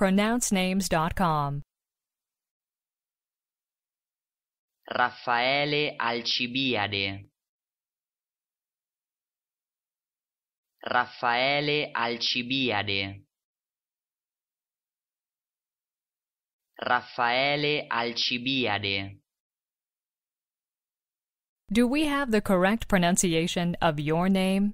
pronouncenames.com. Raffaele Alcibiade Raffaele Alcibiade Raffaele Alcibiade Do we have the correct pronunciation of your name?